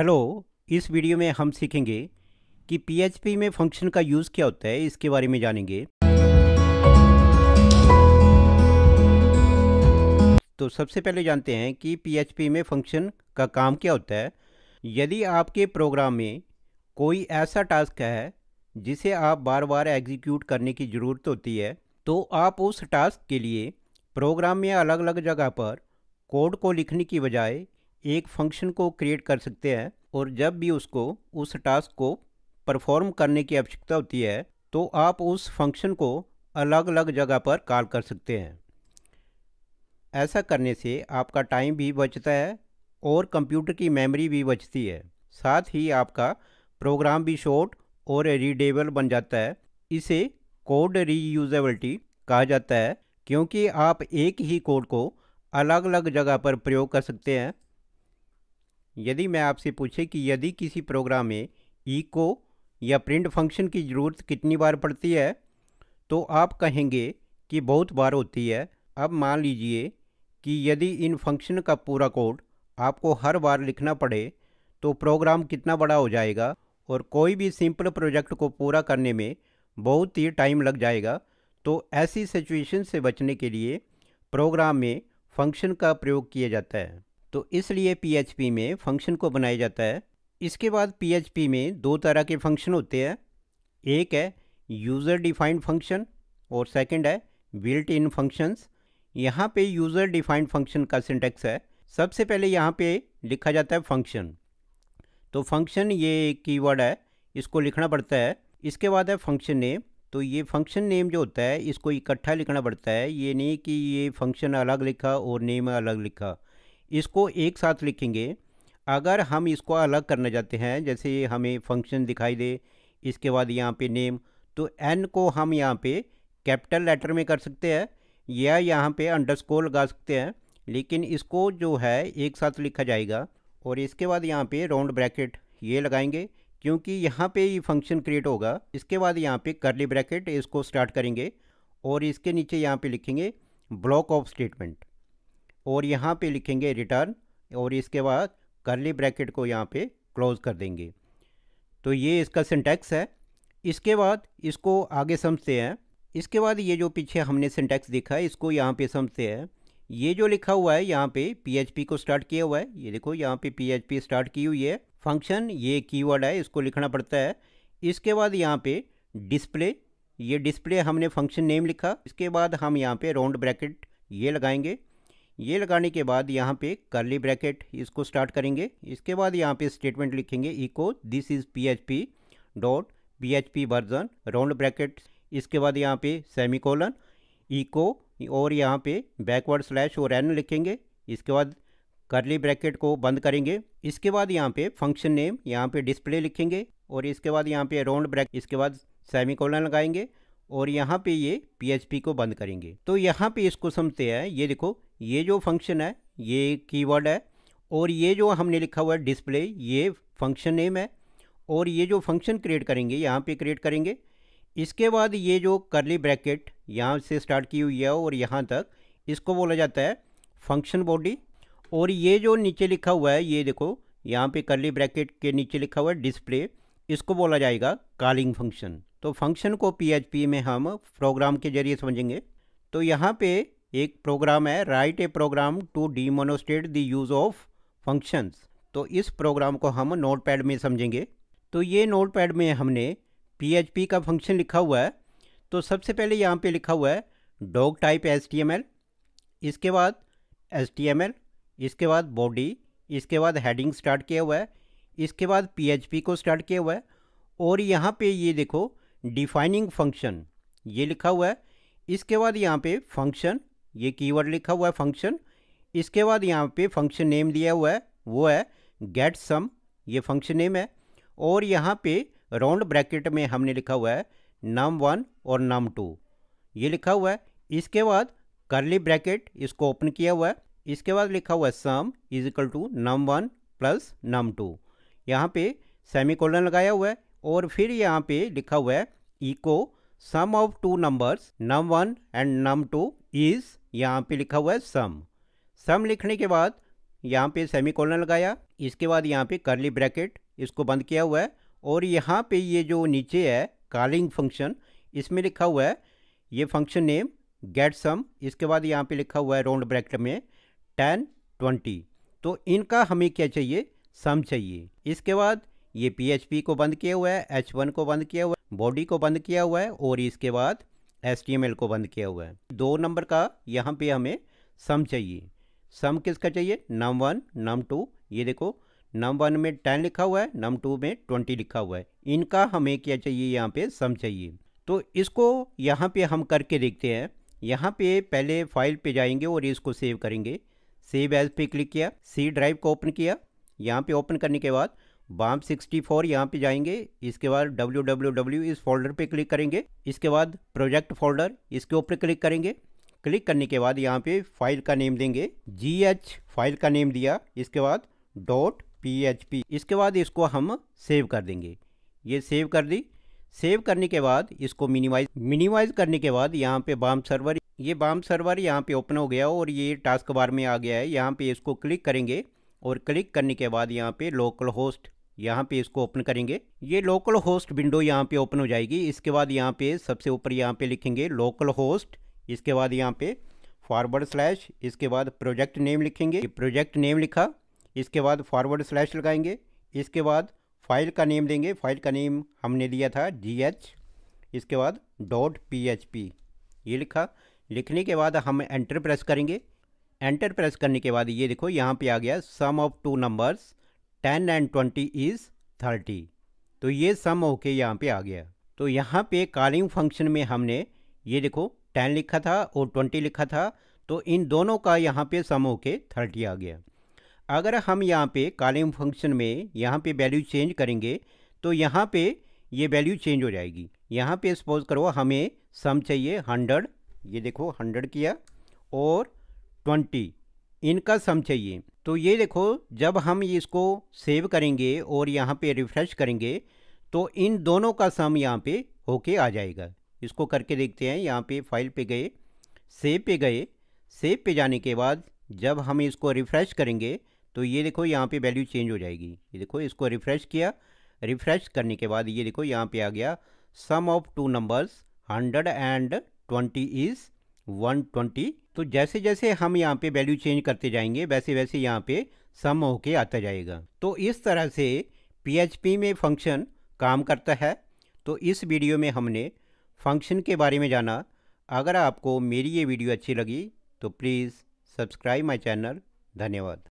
hello इस video में हम सीखेंगे कि पीएचपी में फंक्शन का यूज़ क्या होता है इसके बारे में जानेंगे तो सबसे पहले जानते हैं कि पीएचपी में फंक्शन का काम क्या होता है यदि आपके प्रोग्राम में कोई ऐसा टास्क है जिसे आप बार बार एग्जीक्यूट करने की ज़रूरत होती है तो आप उस टास्क के लिए प्रोग्राम में अलग अलग जगह पर कोड को लिखने की बजाय एक फंक्शन को क्रिएट कर सकते हैं और जब भी उसको उस टास्क को परफॉर्म करने की आवश्यकता होती है तो आप उस फंक्शन को अलग अलग जगह पर कॉल कर सकते हैं ऐसा करने से आपका टाइम भी बचता है और कंप्यूटर की मेमोरी भी बचती है साथ ही आपका प्रोग्राम भी शॉर्ट और रीडेबल बन जाता है इसे कोड रीयूजेबिलिटी कहा जाता है क्योंकि आप एक ही कोड को अलग अलग जगह पर प्रयोग कर सकते हैं यदि मैं आपसे पूछे कि यदि किसी प्रोग्राम में इको या प्रिंट फंक्शन की ज़रूरत कितनी बार पड़ती है तो आप कहेंगे कि बहुत बार होती है अब मान लीजिए कि यदि इन फंक्शन का पूरा कोड आपको हर बार लिखना पड़े तो प्रोग्राम कितना बड़ा हो जाएगा और कोई भी सिंपल प्रोजेक्ट को पूरा करने में बहुत ही टाइम लग जाएगा तो ऐसी सिचुएशन से बचने के लिए प्रोग्राम में फंक्शन का प्रयोग किया जाता है तो इसलिए पीएचपी में फंक्शन को बनाया जाता है इसके बाद पीएचपी में दो तरह के फंक्शन होते हैं एक है यूज़र डिफाइंड फंक्शन और सेकंड है बिल्ट इन फंक्शंस यहाँ पे यूज़र डिफाइंड फंक्शन का सिंटेक्स है सबसे पहले यहाँ पे लिखा जाता है फंक्शन तो फंक्शन ये कीवर्ड है इसको लिखना पड़ता है इसके बाद है फंक्शन नेम तो ये फंक्शन नेम जो होता है इसको इकट्ठा लिखना पड़ता है ये नहीं कि ये फंक्शन अलग लिखा और नेम अलग लिखा इसको एक साथ लिखेंगे अगर हम इसको अलग करने जाते हैं जैसे हमें फंक्शन दिखाई दे इसके बाद यहाँ पे नेम तो एन को हम यहाँ पे कैपिटल लेटर में कर सकते हैं या यहाँ पे अंडरस्कोर लगा सकते हैं लेकिन इसको जो है एक साथ लिखा जाएगा और इसके बाद यहाँ पे राउंड ब्रैकेट ये लगाएंगे क्योंकि यहाँ पे ये फंक्शन क्रिएट होगा इसके बाद यहाँ पे करली ब्रैकेट इसको स्टार्ट करेंगे और इसके नीचे यहाँ पे लिखेंगे ब्लॉक ऑफ स्टेटमेंट और यहाँ पे लिखेंगे रिटर्न और इसके बाद करली ब्रैकेट को यहाँ पे क्लोज कर देंगे तो ये इसका सिंटैक्स है इसके बाद इसको आगे समझते हैं इसके बाद ये जो पीछे हमने सिंटैक्स देखा है इसको यहाँ पे समझते हैं ये जो लिखा हुआ है यहाँ पे पी को स्टार्ट किया हुआ है ये देखो यहाँ पे पी स्टार्ट की हुई है फंक्शन ये कीवर्ड है इसको लिखना पड़ता है इसके बाद यहाँ पे डिस्प्ले ये डिस्प्ले हमने फंक्शन नेम लिखा इसके बाद हम यहाँ पे राउंड ब्रैकेट ये लगाएंगे ये लगाने के बाद यहाँ पे करली ब्रैकेट इसको स्टार्ट करेंगे इसके बाद यहाँ पे स्टेटमेंट लिखेंगे echo this is P H P dot P H P version round bracket इसके बाद यहाँ पे सेमी कोलन इको और यहाँ पे बैकवर्ड स्लैश और एन लिखेंगे इसके बाद करली ब्रैकेट को बंद करेंगे इसके बाद यहाँ पे फंक्शन नेम यहाँ पे डिस्प्ले लिखेंगे और इसके बाद यहाँ पे राउंड ब्रैकेट इसके बाद सेमी कोलन लगाएंगे और यहाँ पे ये पी को बंद करेंगे तो यहाँ पे इसको समझते हैं ये देखो ये जो फंक्शन है ये कीवर्ड है और ये जो हमने लिखा हुआ है डिस्प्ले ये फंक्शन नेम है और ये जो फंक्शन क्रिएट करेंगे यहाँ पे क्रिएट करेंगे इसके बाद ये जो करली ब्रैकेट यहाँ से स्टार्ट की हुई है और यहाँ तक इसको बोला जाता है फंक्शन बॉडी और ये जो नीचे लिखा हुआ है ये देखो यहाँ पे करली ब्रैकेट के नीचे लिखा हुआ है डिस्प्ले इसको बोला जाएगा कॉलिंग फंक्शन तो फंक्शन को पी में हम प्रोग्राम के जरिए समझेंगे तो यहाँ पे एक प्रोग्राम है write a program to demonstrate the use of functions तो इस प्रोग्राम को हम नोट पैड में समझेंगे तो ये नोट पैड में हमने पी का फंक्शन लिखा हुआ है तो सबसे पहले यहाँ पे लिखा हुआ है डॉग टाइप एस इसके बाद एस इसके बाद बॉडी इसके बाद हेडिंग स्टार्ट किया हुआ है इसके बाद पी को स्टार्ट किया हुआ है और यहाँ पे ये देखो डिफाइनिंग फंक्शन ये लिखा हुआ है इसके बाद यहाँ पे फंक्शन ये कीवर्ड लिखा हुआ है फंक्शन इसके बाद यहाँ पे फंक्शन नेम दिया हुआ है वो है गेट सम ये फंक्शन नेम है और यहाँ पे राउंड ब्रैकेट में हमने लिखा हुआ है नम वन और नम टू ये लिखा हुआ है इसके बाद करली ब्रैकेट इसको ओपन किया हुआ है इसके बाद लिखा हुआ है sum is equal to num one plus num two यहाँ पे सेमी कोलन लगाया हुआ है और फिर यहाँ पे लिखा हुआ है echo sum of two numbers num one and num two is यहाँ पे लिखा हुआ है सम सम लिखने के बाद यहाँ पे सेमी कॉलन लगाया इसके बाद यहाँ पे करली ब्रैकेट इसको बंद किया हुआ है और यहाँ पे ये जो नीचे है कॉलिंग फंक्शन इसमें लिखा हुआ है ये फंक्शन नेम गेट सम इसके बाद यहाँ पे लिखा हुआ है राउंड ब्रैकेट में टेन ट्वेंटी तो इनका हमें क्या चाहिए सम चाहिए इसके बाद ये पी को बंद किया हुआ है एच को बंद किया हुआ है बॉडी को बंद किया हुआ है और इसके बाद एस को बंद किया हुआ है दो नंबर का यहाँ पे हमें सम चाहिए सम किसका चाहिए नम वन नम टू ये देखो नम वन में टेन लिखा हुआ है नम टू में ट्वेंटी लिखा हुआ है इनका हमें क्या चाहिए यहाँ पे सम चाहिए तो इसको यहाँ पे हम करके देखते हैं यहाँ पे पहले फाइल पे जाएंगे और इसको सेव करेंगे सेव एज पे क्लिक किया सी ड्राइव को ओपन किया यहाँ पे ओपन करने के बाद बाम 64 फोर यहाँ पर जाएंगे इसके बाद डब्ल्यू डब्ल्यू डब्ल्यू इस फोल्डर पे क्लिक करेंगे इसके बाद प्रोजेक्ट फोल्डर इसके ऊपर क्लिक करेंगे क्लिक करने के बाद यहाँ पे फाइल का नेम देंगे जी एच फाइल का नेम दिया इसके बाद डॉट पी एच पी इसके बाद इसको हम सेव कर देंगे ये सेव कर दी सेव करने के बाद इसको मिनिमाइज मिनिमाइज करने के बाद यहाँ पे बाम सर्वर ये बाम सर्वर यहाँ पे ओपन हो गया और ये टास्क बार में आ गया है यहाँ पे इसको क्लिक करेंगे और क्लिक करने के बाद यहाँ पे लोकल होस्ट यहाँ पे इसको ओपन करेंगे ये लोकल होस्ट विंडो यहाँ पे ओपन हो जाएगी इसके बाद यहाँ पे सबसे ऊपर यहाँ पे लिखेंगे लोकल होस्ट इसके बाद यहाँ पे फॉरवर्ड स्लैश इसके बाद प्रोजेक्ट नेम लिखेंगे प्रोजेक्ट नेम लिखा इसके बाद फॉरवर्ड स्लैश लगाएंगे इसके बाद फाइल का नेम देंगे फाइल का नेम हमने दिया था जी एच इसके बाद डॉट पी एच पी ये लिखा लिखने के बाद हम एंटर प्रेस करेंगे एंटर प्रेस करने के बाद ये देखो यहाँ पे आ गया sum of two numbers ten and twenty is thirty तो ये सम होके यहाँ पे आ गया तो यहाँ पे कालिंग फंक्शन में हमने ये देखो टेन लिखा था और ट्वेंटी लिखा था तो इन दोनों का यहाँ पे सम होके थर्टी आ गया अगर हम यहाँ पे कालिंग फंक्शन में यहाँ पे वैल्यू चेंज करेंगे तो यहाँ पे ये वैल्यू चेंज हो जाएगी यहाँ पे सपोज करो हमें सम चाहिए हंड्रेड ये देखो हंड्रेड किया और ट्वेंटी इनका सम चाहिए तो ये देखो जब हम इसको सेव करेंगे और यहाँ पे रिफ्रेश करेंगे तो इन दोनों का सम यहाँ पे होके आ जाएगा इसको करके देखते हैं यहाँ पे फाइल पे गए सेव पे गए सेव पे जाने के बाद जब हम इसको रिफ्रेश करेंगे तो ये देखो यहाँ पे वैल्यू चेंज हो जाएगी ये देखो इसको रिफ्रेश किया रिफ्रेश करने के बाद ये देखो यहाँ पे आ गया sum of two numbers hundred and twenty is one twenty तो जैसे जैसे हम यहाँ पे वैल्यू चेंज करते जाएंगे वैसे वैसे यहाँ पे सम होके आता जाएगा तो इस तरह से पीएचपी में फंक्शन काम करता है तो इस वीडियो में हमने फंक्शन के बारे में जाना अगर आपको मेरी ये वीडियो अच्छी लगी तो प्लीज़ सब्सक्राइब माई चैनल धन्यवाद